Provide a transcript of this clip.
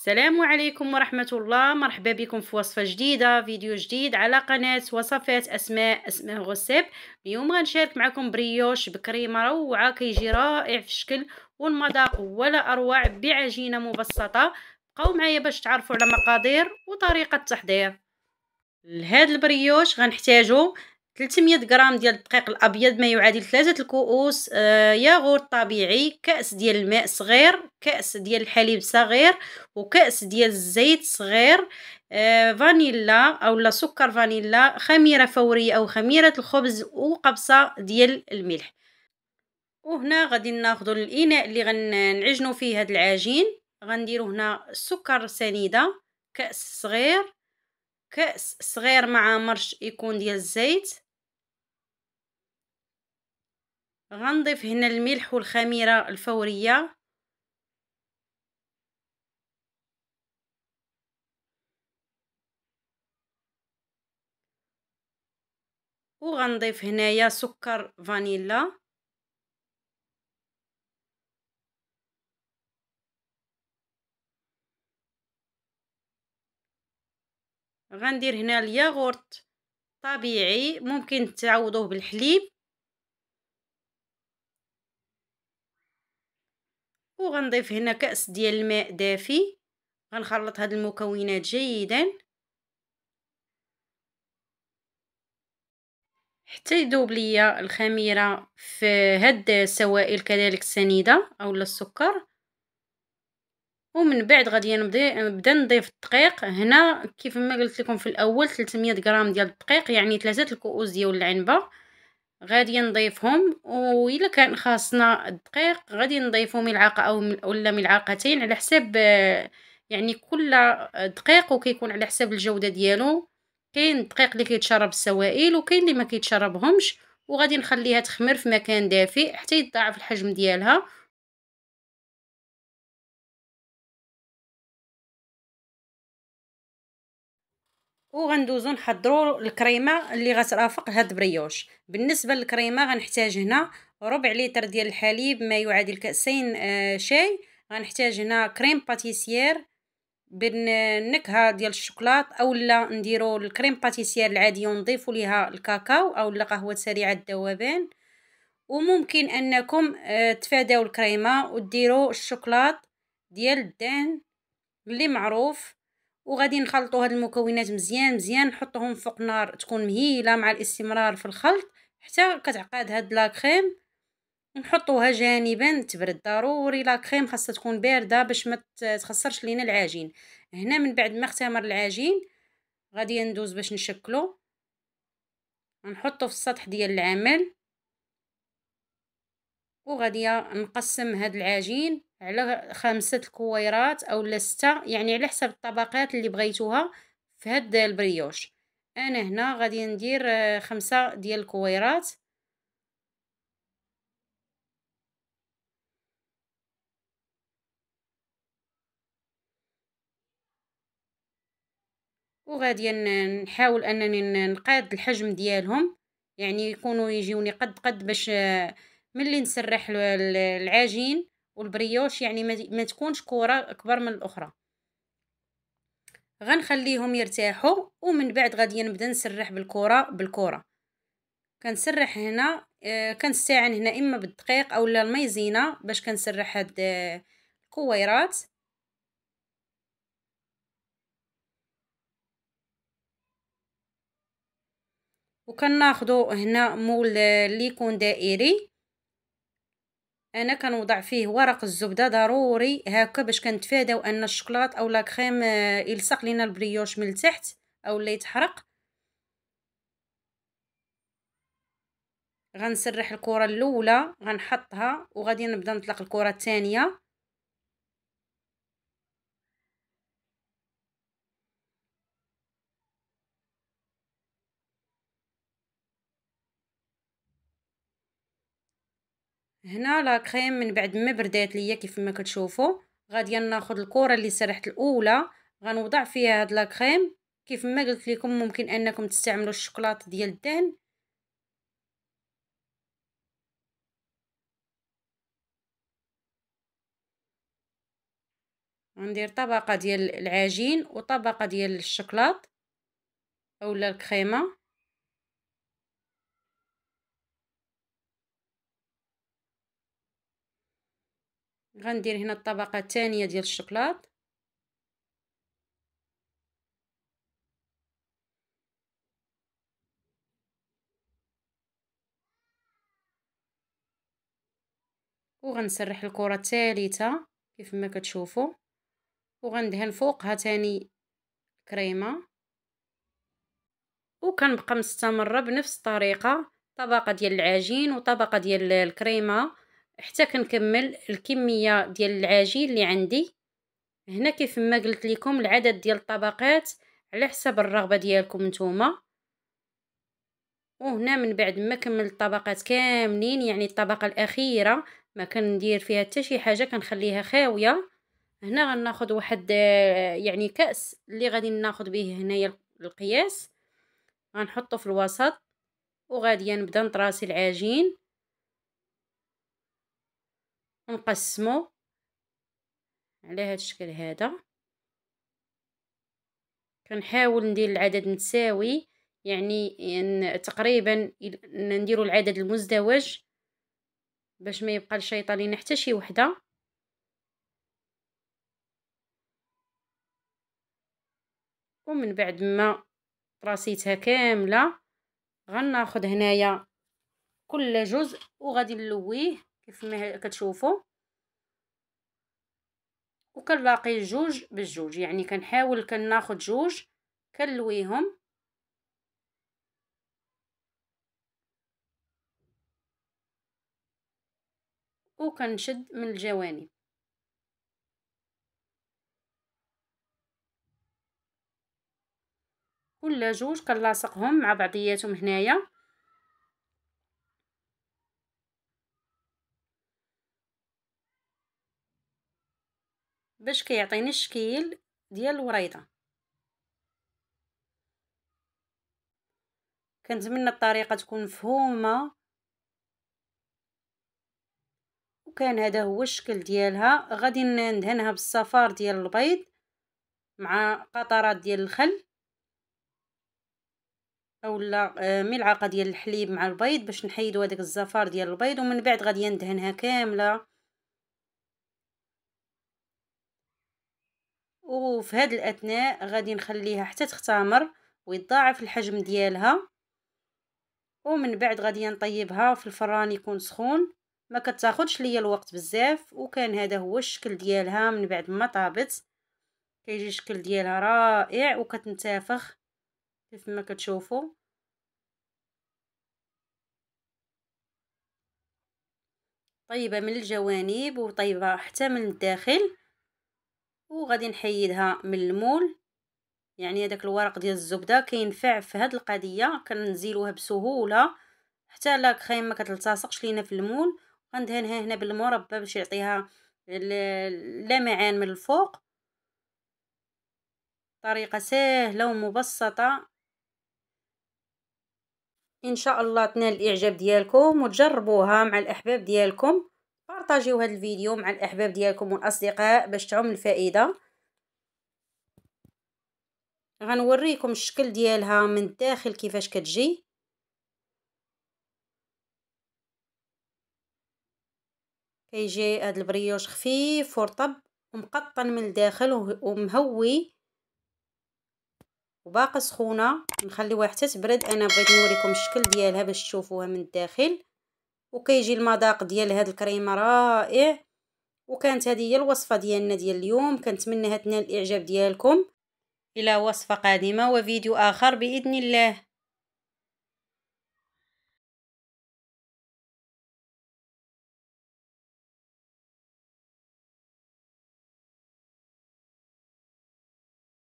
السلام عليكم ورحمة الله مرحبا بكم في وصفة جديدة فيديو جديد على قناة وصفات أسماء أسماء غسيب اليوم غنشارك معكم بريوش بكريمة روعة كيجي رائع في الشكل والمذاق ولا أروع بعجينة مبسطة بقاو معايا باش تعرفوا على مقادير وطريقة التحضير لهاد البريوش غنحتاجو 300 غرام ديال الدقيق الابيض ما يعادل ثلاثه الكؤوس آه ياغورت طبيعي كاس ديال الماء صغير كاس ديال الحليب صغير وكاس ديال الزيت صغير آه فانيلا او سكر فانيلا خميره فوريه او خميره الخبز وقبصه ديال الملح وهنا غادي ناخذ الاناء اللي غنعجنوا فيه هذا العجين غنديروا هنا السكر سنيده كاس صغير كاس صغير مع مرش يكون ديال الزيت غنضيف هنا الملح والخميرة الفورية وغنضيف هنايا سكر فانيلا غندير هنا الياغورت طبيعي ممكن تعوضوه بالحليب وغنضيف هنا كأس ديال الماء دافي غنخلط هاد المكونات جيدا حتى يذوب ليا الخميره في هاد السوائل كذلك السنيده اولا السكر ومن بعد غادي نبدا نضيف الدقيق هنا كيف ما قلت لكم في الاول 300 غرام ديال الدقيق يعني ثلاثه الكؤوس ديال العنبه غادي نضيفهم وإلا كان خاصنا الدقيق غادي نضيفو ملعقة أو ولا ملعقتين على حساب آه، يعني كل دقيق وكيكون على حساب الجودة ديالو كاين الدقيق اللي كيتشرب السوائل وكاين اللي ما كيتشربهمش وغادي نخليها تخمر في مكان دافئ حتى يتضاعف الحجم ديالها وغندوزو نحضرو الكريمه اللي غترافق هاد بريوش بالنسبه للكريمه غنحتاج هنا ربع لتر ديال الحليب ما يعادل كاسين آه، شاي غنحتاج هنا كريم باتيسير بالنكهه ديال الشوكولات اولا نديرو الكريم باتيسير العادي ونضيفو ليها الكاكاو اولا قهوه سريعه الذوبان وممكن انكم آه، تفاداو الكريمه وديرو الشوكولات ديال الدان اللي معروف وغادي نخلطوا هاد المكونات مزيان مزيان نحطوهم فوق نار تكون مهيله مع الاستمرار في الخلط حتى كتعقد هاد لا كريم نحطوها جانبا تبرد ضروري لا كريم خاصها تكون بارده باش ما تخسرش لينا العجين هنا من بعد ما اختمر العجين غادي ندوز باش نشكلو نحطه في السطح ديال العمل وغادي نقسم هاد العجين على خمسة الكويرات او ستة يعني على حسب الطبقات اللي بغيتوها في هاد البريوش انا هنا غادي ندير آه، خمسة ديال الكويرات وغادي نحاول انني نقاد الحجم ديالهم يعني يكونوا يجيوني قد قد باش آه، ملي نسرح العجين والبريوش يعني ما تكونش كره اكبر من الاخرى غنخليهم يرتاحوا ومن بعد غادي نبدا نسرح بالكره بالكره كنسرح هنا آه كنستعن هنا اما بالدقيق لا الميزينه باش كنسرح هاد آه، الكويرات وكناخدو هنا مول اللي آه، يكون دائري انا كنوضع فيه ورق الزبده ضروري هكا باش كنتفاداو ان الشكلاط او لا كريم آه، يلصق لينا البريوش من التحت او لا يتحرق غنسرح الكره الاولى غنحطها وغادي نبدا نطلق الكره الثانيه هنا لا كريم من بعد ما بردات ليا كيف ما كتشوفوا غادي ناخذ الكره اللي سرحت الاولى غنوضع فيها هاد لا كريم كيف ما قلت لكم ممكن انكم تستعملوا الشوكولاط ديال الدهن غندير طبقه ديال العجين وطبقه ديال الشوكولاط اولا الكريمه غندير هنا الطبقه الثانيه ديال الشوكولات وغنسرح الكره الثالثه كيف ما كتشوفوا وغندهن فوقها تاني كريمه وكنبقى مستمره بنفس الطريقه طبقه ديال العجين وطبقه ديال الكريمه حتى كنكمل الكميه ديال العجين اللي عندي هنا كيف ما قلت لكم العدد ديال الطبقات على حسب الرغبه ديالكم نتوما وهنا من بعد ما كملت الطبقات كاملين يعني الطبقه الاخيره ما كندير فيها حتى شي حاجه كنخليها خاويه هنا غناخذ واحد يعني كاس اللي غادي ناخذ به هنايا القياس غنحطه في الوسط وغادي نبدا نطراسي العجين ونقسمو على هذا الشكل هذا كنحاول ندير العدد متساوي يعني, يعني تقريبا نديرو العدد المزدوج باش ما يبقى الشيطه لينا حتى شي وحده ومن بعد ما راسيتها كامله غناخذ هنايا كل جزء وغادي نلويه كيف ما كتشوفوا وكنلاقي جوج بالجوج يعني كنحاول كناخد جوج كنلويهم وكنشد من الجوانب كل جوج كنلاصقهم مع بعضياتهم هنايا باش كيعطيني الشكل ديال الوريضه كنتمنى الطريقه تكون مفهومه وكان هذا هو الشكل ديالها غادي ندهنها بالصفار ديال البيض مع قطرات ديال الخل اولا آه، ملعقه ديال الحليب مع البيض باش نحيدو هذاك الزفار ديال البيض ومن بعد غادي ندهنها كامله وفي هاد الاثناء غادي نخليها حتى تختمر ويتضاعف الحجم ديالها ومن بعد غادي نطيبها في الفران يكون سخون ما كتاخذش ليا الوقت بزاف وكان هذا هو الشكل ديالها من بعد ما طابت كيجي الشكل ديالها رائع وكتنتفخ كيف ما كتشوفوا طيبه من الجوانب وطيبه حتى من الداخل وغادي نحيدها من المول يعني هذاك الورق ديال الزبده كينفع في هاد القضيه كنزيلوها بسهوله حتى لا كريم ما كتلتصقش لينا في المول غندهنها هنا بالمربى باش يعطيها اللمعان من الفوق طريقه سهله ومبسطه ان شاء الله تنال الاعجاب ديالكم وتجربوها مع الاحباب ديالكم بارطاجيو هذا الفيديو مع الاحباب ديالكم والاصدقاء باش تعم الفائده غنوريكم الشكل ديالها من الداخل كيفاش كتجي كيجي هذا البريوش خفيف ورطب ومقطن من الداخل ومهوي وباقي سخونه نخليوها حتى تبرد انا بغيت نوريكم الشكل ديالها باش تشوفوها من الداخل وكيجي المذاق ديال هاد الكريمه رائع وكانت هذه هي الوصفه ديالنا ديال اليوم كنتمنى تنال الاعجاب ديالكم الى وصفه قادمه وفيديو اخر باذن الله